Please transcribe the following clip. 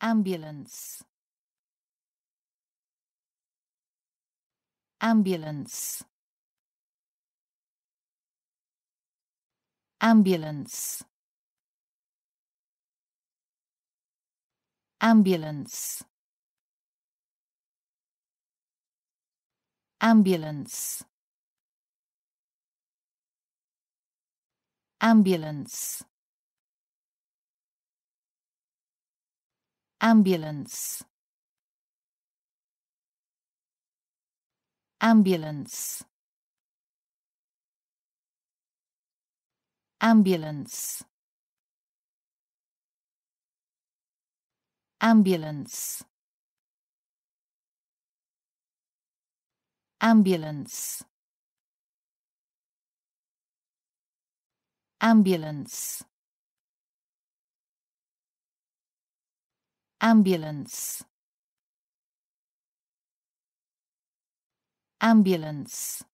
ambulance ambulance ambulance ambulance ambulance ambulance ambulance ambulance ambulance ambulance ambulance ambulance ambulance ambulance